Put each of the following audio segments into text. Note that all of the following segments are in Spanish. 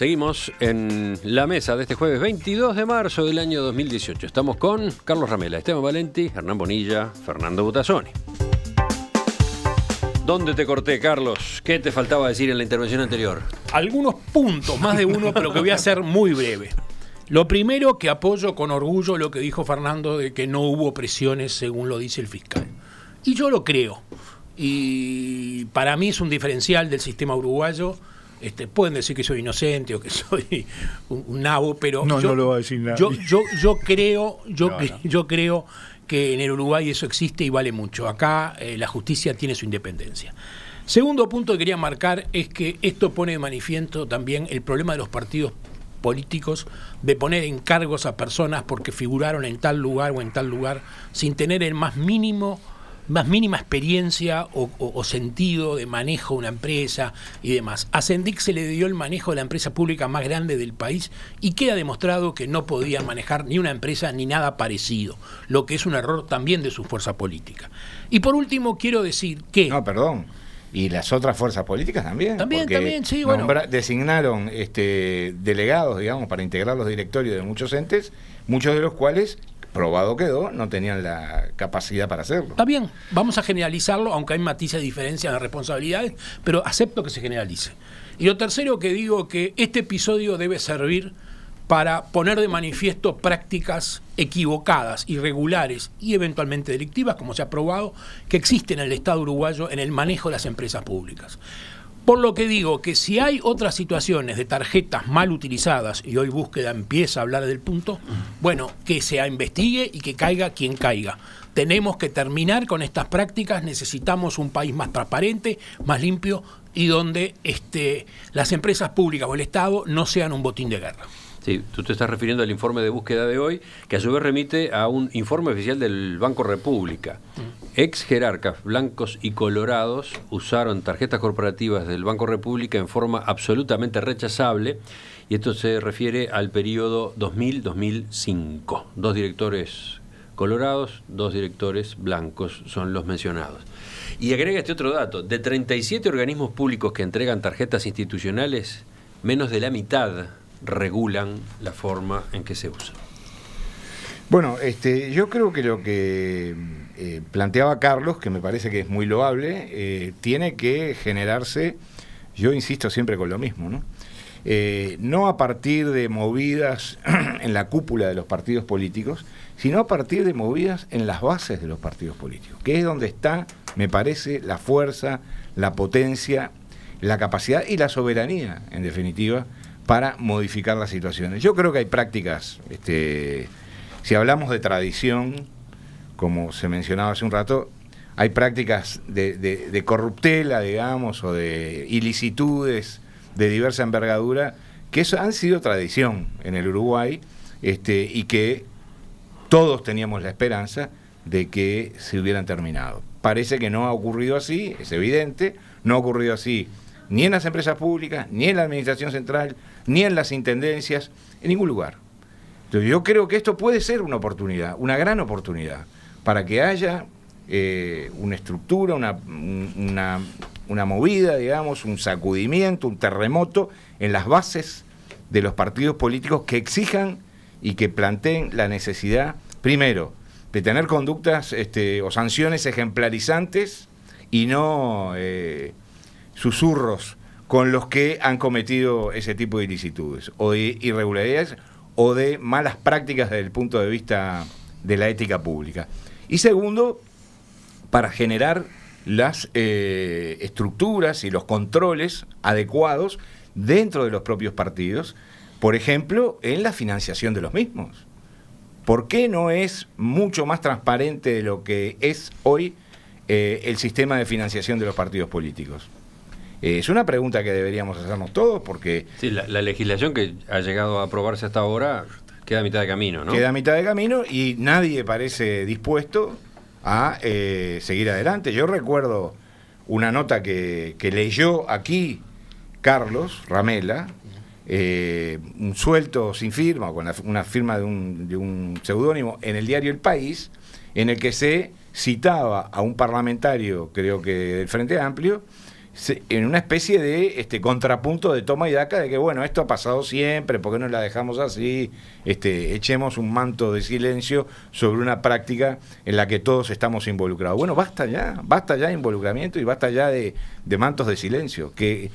seguimos en la mesa de este jueves 22 de marzo del año 2018. Estamos con Carlos Ramela, Esteban Valenti, Hernán Bonilla, Fernando butazoni ¿Dónde te corté, Carlos? ¿Qué te faltaba decir en la intervención anterior? Algunos puntos, más de uno, pero que voy a hacer muy breve. Lo primero que apoyo con orgullo lo que dijo Fernando de que no hubo presiones según lo dice el fiscal. Y yo lo creo. Y para mí es un diferencial del sistema uruguayo este, pueden decir que soy inocente o que soy un, nabo, pero no, yo, lo a decir Yo, creo, yo, yo creo que en el Uruguay eso existe y vale mucho. Acá eh, la justicia tiene su independencia. Segundo punto que quería marcar es que esto pone de manifiesto también el problema de los partidos políticos de poner encargos a personas porque figuraron en tal lugar o en tal lugar sin tener el más mínimo más mínima experiencia o, sentido de manejo de una empresa y demás. A Sendic se le dio el manejo de la empresa pública más grande del país y queda demostrado que no podía manejar ni una empresa ni nada parecido, lo que es un error también de su fuerza política. Y por último, quiero decir que... No, perdón. Y las otras fuerzas políticas también. También, también, sí, bueno. Designaron este, delegados, digamos, para integrar los directorios de muchos entes, muchos de los cuales probado quedó, no tenían la capacidad para hacerlo. Está bien, vamos a generalizarlo, aunque hay matices, de diferencia en las responsabilidades, pero acepto que se generalice. Y lo tercero que digo que este episodio debe servir para poner de manifiesto prácticas equivocadas, irregulares y eventualmente delictivas, como se ha probado, que existen en el Estado uruguayo en el manejo de las empresas públicas. Por lo que digo que si hay otras situaciones de tarjetas mal utilizadas, y hoy búsqueda empieza a hablar del punto, bueno, que se investigue y que caiga quien caiga. Tenemos que terminar con estas prácticas, necesitamos un país más transparente, más limpio y donde este, las empresas públicas o el Estado no sean un botín de guerra. Sí, tú te estás refiriendo al informe de búsqueda de hoy, que a su vez remite a un informe oficial del Banco República. Mm. Ex jerarcas blancos y colorados usaron tarjetas corporativas del Banco República en forma absolutamente rechazable, y esto se refiere al periodo 2000-2005. Dos directores colorados, dos directores blancos son los mencionados. Y agrega este otro dato, de 37 organismos públicos que entregan tarjetas institucionales, menos de la mitad regulan la forma en que se usa. Bueno, este, yo creo que lo que eh, planteaba Carlos, que me parece que es muy loable, eh, tiene que generarse, yo insisto siempre con lo mismo, ¿no? Eh, no a partir de movidas en la cúpula de los partidos políticos, sino a partir de movidas en las bases de los partidos políticos, que es donde está, me parece, la fuerza, la potencia, la capacidad y la soberanía, en definitiva, para modificar las situaciones. Yo creo que hay prácticas, este, si hablamos de tradición, como se mencionaba hace un rato, hay prácticas de, de, de corruptela, digamos, o de ilicitudes de diversa envergadura, que eso han sido tradición en el Uruguay este, y que todos teníamos la esperanza de que se hubieran terminado. Parece que no ha ocurrido así, es evidente, no ha ocurrido así ni en las empresas públicas, ni en la administración central, ni en las intendencias, en ningún lugar. Entonces yo creo que esto puede ser una oportunidad, una gran oportunidad, para que haya eh, una estructura, una, una, movida, digamos, un sacudimiento, un terremoto en las bases de los partidos políticos que exijan y que planteen la necesidad, primero, de tener conductas este, o sanciones ejemplarizantes y no eh, susurros con los que han cometido ese tipo de ilicitudes o de irregularidades o de malas prácticas desde el punto de vista de la ética pública. Y segundo, para generar las eh, estructuras y los controles adecuados dentro de los propios partidos, por ejemplo, en la financiación de los mismos. ¿Por qué no es mucho más transparente de lo que es hoy eh, el sistema de financiación de los partidos políticos? Eh, es una pregunta que deberíamos hacernos todos porque... Sí, la, legislación que ha llegado a aprobarse hasta ahora queda a mitad de camino, ¿no? Queda a mitad de camino y nadie parece dispuesto a eh, seguir adelante. Yo recuerdo una nota que, leyó aquí Carlos Ramela, eh, un suelto sin firma, con una firma de un, de un seudónimo, en el diario El País, en el que se citaba a un parlamentario, creo que del Frente Amplio, en una especie de este contrapunto de toma y daca de que bueno esto ha pasado siempre porque no la dejamos así este echemos un manto de silencio sobre una práctica en la que todos estamos involucrados bueno basta ya basta ya de involucramiento y basta ya de, mantos de silencio que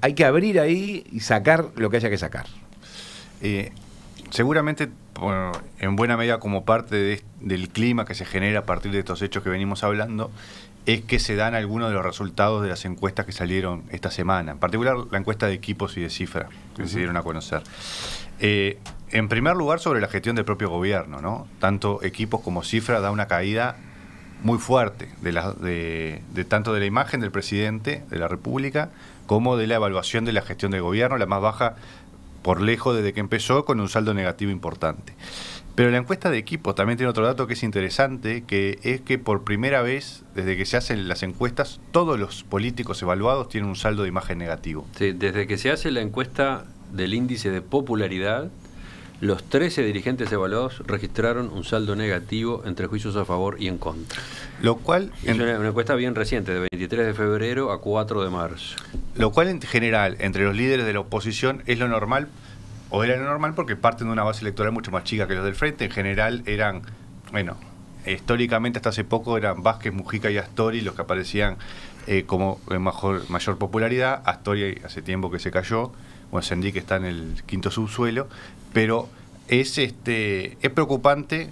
hay que abrir ahí y sacar lo que haya que sacar eh, seguramente en buena medida como parte del clima que se genera a partir de estos hechos que venimos hablando es que se dan algunos de los resultados de las encuestas que salieron esta semana, en particular la encuesta de equipos y de cifras que se dieron a conocer. Eh, en primer lugar, sobre la gestión del propio gobierno, ¿no? Tanto equipos como cifras da una caída muy fuerte de, tanto de la imagen del presidente de la República como de la evaluación de la gestión del gobierno, la más baja por lejos desde que empezó con un saldo negativo importante. Pero la encuesta de equipo también tiene otro dato que es interesante, que es que por primera vez, desde que se hacen las encuestas, todos los políticos evaluados tienen un saldo de imagen negativo. Sí, desde que se hace la encuesta del índice de popularidad, los 13 dirigentes evaluados registraron un saldo negativo entre juicios a favor y en contra. Lo cual... Es una, encuesta bien reciente, de 23 de febrero a 4 de marzo. Lo cual en general, entre los líderes de la oposición, es lo normal o era normal porque parten de una base electoral mucho más chica que los del frente. En general eran, bueno, históricamente hasta hace poco eran Vázquez, Mujica y Astori los que aparecían eh, como en mayor, popularidad. Astori hace tiempo que se cayó, bueno, Sendí que está en el quinto subsuelo, pero es, este, es preocupante,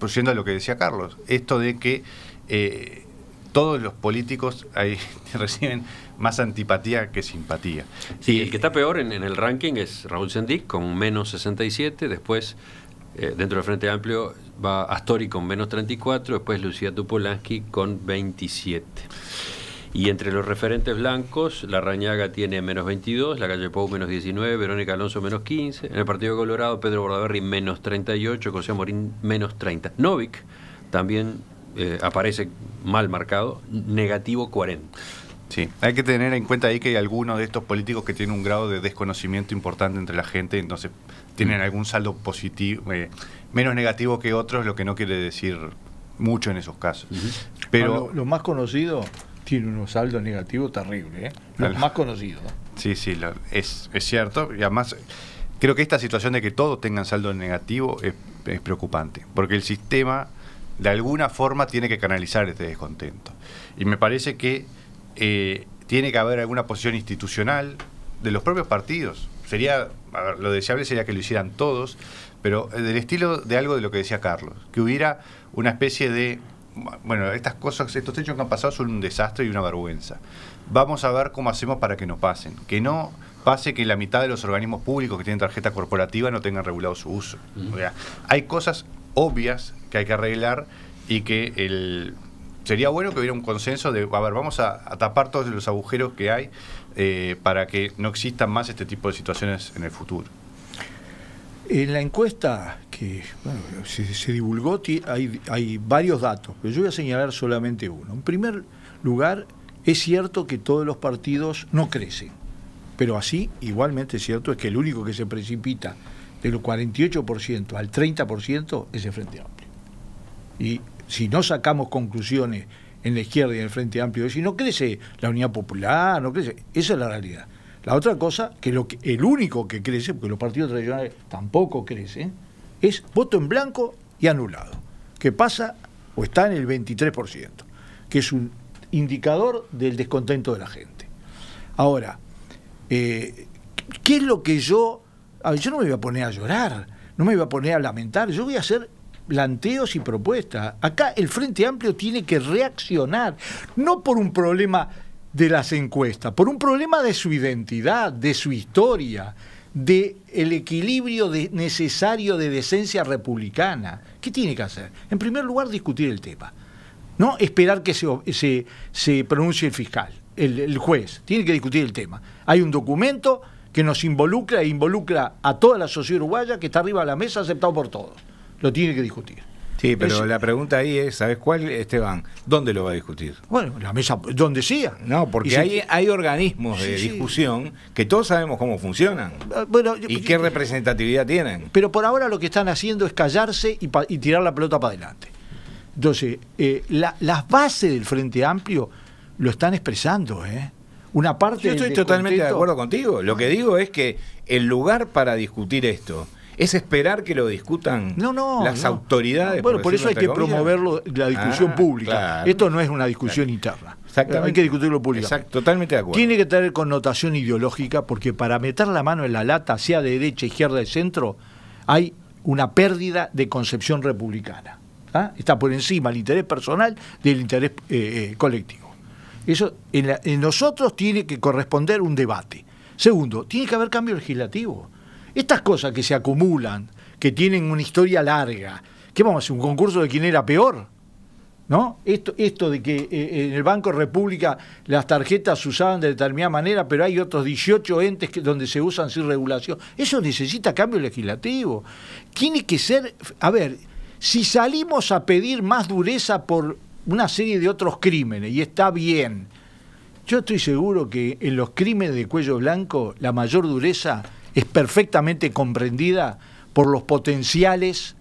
pues, yendo a lo que decía Carlos, esto de que... Eh, todos los políticos ahí reciben más antipatía que simpatía. Sí, el que está peor en, el ranking es Raúl Sendic con menos 67, después eh, dentro del Frente Amplio va Astori con menos 34, después Lucía Tupolansky con 27. Y entre los referentes blancos, la Rañaga tiene menos 22, la calle Pou menos 19, Verónica Alonso menos 15, en el Partido Colorado Pedro Bordaberry menos 38, José Morín menos 30. Novik también eh, aparece mal marcado, negativo 40. Sí, hay que tener en cuenta ahí que hay algunos de estos políticos que tienen un grado de desconocimiento importante entre la gente, entonces tienen mm. algún saldo positivo, eh, menos negativo que otros, lo que no quiere decir mucho en esos casos. Pero ah, lo más conocido tiene unos saldos negativo terrible. ¿eh? los más conocidos. Sí, sí, es, cierto, y además creo que esta situación de que todos tengan saldo negativo es preocupante, porque el sistema de alguna forma tiene que canalizar este descontento. Y me parece que eh, tiene que haber alguna posición institucional de los propios partidos. Sería, lo deseable sería que lo hicieran todos, pero eh, del estilo de algo de lo que decía Carlos, que hubiera una especie de, bueno, estas cosas, estos hechos que han pasado son un desastre y una vergüenza. Vamos a ver cómo hacemos para que no pasen, que no pase que la mitad de los organismos públicos que tienen tarjeta corporativa no tengan regulado su uso. O sea, hay cosas obvias que hay que arreglar y que el sería bueno que hubiera un consenso de, a ver, vamos a, tapar todos los agujeros que hay eh, para que no existan más este tipo de situaciones en el futuro. En la encuesta que se, divulgó hay, varios datos, pero yo voy a señalar solamente uno. En primer lugar, es cierto que todos los partidos no crecen, pero así igualmente es cierto es que el único que se precipita de del 48% al 30% es el Frente Amplio. Y si no sacamos conclusiones en la izquierda y en el Frente Amplio, si no crece la Unidad Popular, no crece, esa es la realidad. La otra cosa, que, lo el único que crece, porque los partidos tradicionales tampoco crecen, es voto en blanco y anulado, que pasa o está en el 23%, que es un indicador del descontento de la gente. Ahora, eh, ¿qué es lo que yo... A ver, yo no me voy a poner a llorar, no me voy a poner a lamentar, yo voy a hacer planteos y propuestas. Acá el Frente Amplio tiene que reaccionar, no por un problema de las encuestas, por un problema de su identidad, de su historia, de el equilibrio necesario de decencia republicana. ¿Qué tiene que hacer? En primer lugar, discutir el tema. No esperar que se, pronuncie el fiscal, el, el juez. Tiene que discutir el tema. Hay un documento que nos involucra e involucra a toda la sociedad uruguaya que está arriba de la mesa aceptado por todos lo tiene que discutir. Sí, pero la pregunta ahí es, ¿sabes cuál, Esteban? ¿Dónde lo va a discutir? Bueno, la mesa, donde sea. No, porque hay, hay organismos de discusión que todos sabemos cómo funcionan ah, bueno, y qué representatividad tienen. Pero por ahora lo que están haciendo es callarse y, tirar la pelota para adelante. Entonces, eh, las bases del Frente Amplio lo están expresando, ¿eh? Una parte... Yo estoy totalmente de acuerdo contigo. Lo que digo es que el lugar para discutir esto es esperar que lo discutan no, no, las autoridades. Bueno, por, eso hay que promoverlo, la discusión ah, pública. Esto no es una discusión interna. Exactamente. Hay que discutirlo públicamente. totalmente de acuerdo. Tiene que tener connotación ideológica porque para meter la mano en la lata, sea de derecha, izquierda, de centro, hay una pérdida de concepción republicana. ¿ah? Está por encima el interés personal del interés eh, eh, colectivo. Eso en, en nosotros tiene que corresponder un debate. Segundo, tiene que haber cambio legislativo. Estas cosas que se acumulan, que tienen una historia larga, ¿qué vamos a hacer? ¿Un concurso de quién era peor? ¿No? Esto, esto de que eh, eh, en el Banco República las tarjetas se usaban de determinada manera, pero hay otros 18 entes que, donde se usan sin regulación. Eso necesita cambio legislativo. Tiene que ser, a ver, si salimos a pedir más dureza por una serie de otros crímenes, y está bien, yo estoy seguro que en los crímenes de cuello blanco la mayor dureza es perfectamente comprendida por los potenciales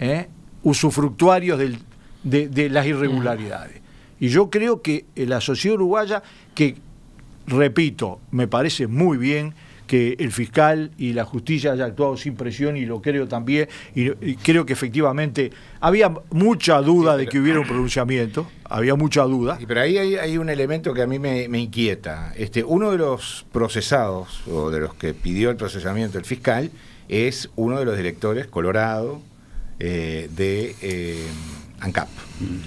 ¿eh? usufructuarios de, de, las irregularidades. Y yo creo que la sociedad uruguaya, que, repito, me parece muy bien, que el fiscal y la justicia haya actuado sin presión y lo creo también. Y, creo que efectivamente había mucha duda de que hubiera un pronunciamiento, había mucha duda. pero ahí hay, un elemento que a mí me, inquieta. Este, uno de los procesados o de los que pidió el procesamiento el fiscal es uno de los directores, Colorado, eh, de... Eh, ANCAP.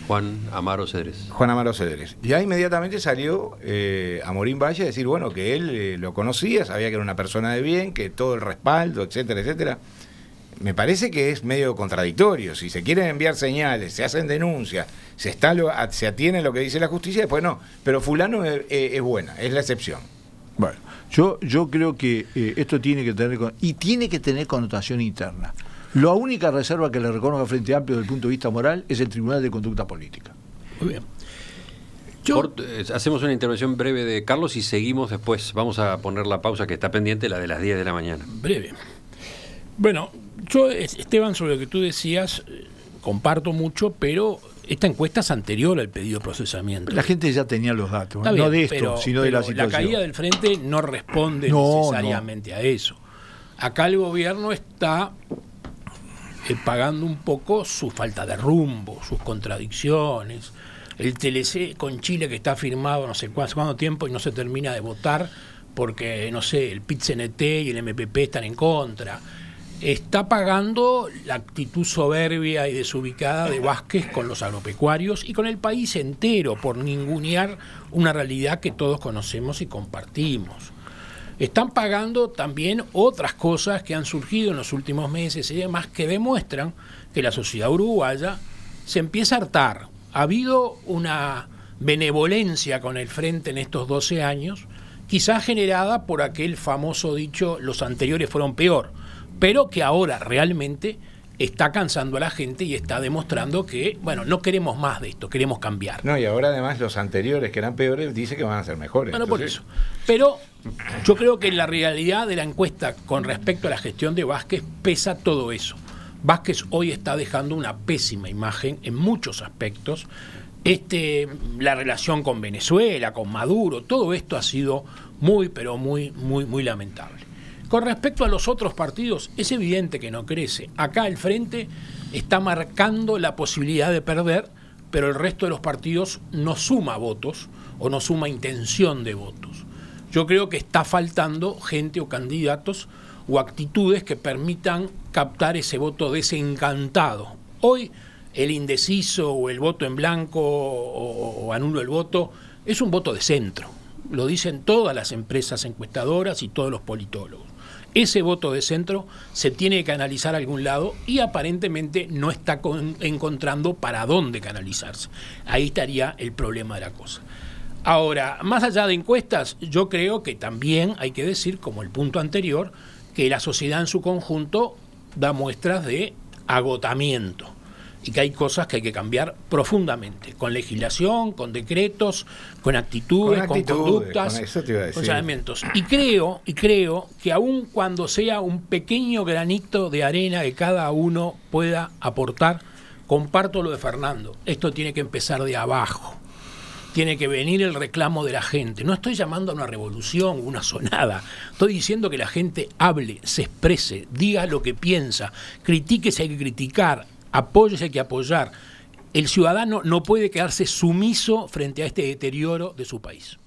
Juan Amaro Cedres. Juan Amaro Cedres. Ya inmediatamente salió eh, a Morín Valle a decir, bueno, que él eh, lo conocía, sabía que era una persona de bien, que todo el respaldo, etcétera, etcétera. Me parece que es medio contradictorio. Si se quieren enviar señales, se hacen denuncias, se, está lo, se atiene lo que dice la justicia, después no. Pero fulano eh, es, buena, es la excepción. Bueno, yo, yo creo que esto tiene que tener... Y tiene que tener connotación interna. La única reserva que le reconozca Frente Amplio desde el punto de vista moral es el Tribunal de Conducta Política. Muy bien. Eh, hacemos una intervención breve de Carlos y seguimos después. Vamos a poner la pausa que está pendiente, la de las 10 de la mañana. Breve. Bueno, yo, Esteban, sobre lo que tú decías, eh, comparto mucho, pero esta encuesta es anterior al pedido de procesamiento. La gente ya tenía los datos, no de esto, sino de la situación. La caída del frente no responde necesariamente a eso. Acá el gobierno está eh, pagando un poco su falta de rumbo, sus contradicciones. El TLC con Chile que está firmado no sé cuánto, cuánto tiempo y no se termina de votar porque, no sé, el pit y el MPP están en contra. Está pagando la actitud soberbia y desubicada de Vázquez con los agropecuarios y con el país entero por ningunear una realidad que todos conocemos y compartimos están pagando también otras cosas que han surgido en los últimos meses y demás que demuestran que la sociedad uruguaya se empieza a hartar. Ha habido una benevolencia con el frente en estos 12 años, quizás generada por aquel famoso dicho, los anteriores fueron peor, pero que ahora realmente está cansando a la gente y está demostrando que, bueno, no queremos más de esto, queremos cambiar. No, y ahora además los anteriores que eran peores dice que van a ser mejores. Bueno, por eso. Pero yo creo que la realidad de la encuesta con respecto a la gestión de Vázquez pesa todo eso. Vázquez hoy está dejando una pésima imagen en muchos aspectos. Este, la relación con Venezuela, con Maduro, todo esto ha sido muy, pero muy, muy, muy lamentable. Con respecto a los otros partidos, es evidente que no crece. Acá el frente está marcando la posibilidad de perder, pero el resto de los partidos no suma votos o no suma intención de votos. Yo creo que está faltando gente o candidatos o actitudes que permitan captar ese voto desencantado. Hoy el indeciso o el voto en blanco o, anulo el voto es un voto de centro. Lo dicen todas las empresas encuestadoras y todos los politólogos ese voto de centro se tiene que canalizar a algún lado y aparentemente no está encontrando para dónde canalizarse. Ahí estaría el problema de la cosa. Ahora, más allá de encuestas, yo creo que también hay que decir, como el punto anterior, que la sociedad en su conjunto da muestras de agotamiento y que hay cosas que hay que cambiar profundamente, con legislación, con decretos, con actitudes, con, conductas, con, llamamientos. Y creo, y creo que aun cuando sea un pequeño granito de arena que cada uno pueda aportar, comparto lo de Fernando. Esto tiene que empezar de abajo tiene que venir el reclamo de la gente. No estoy llamando a una revolución, una sonada. Estoy diciendo que la gente hable, se exprese, diga lo que piensa, critique si hay que criticar, apoyos hay que apoyar. El ciudadano no puede quedarse sumiso frente a este deterioro de su país.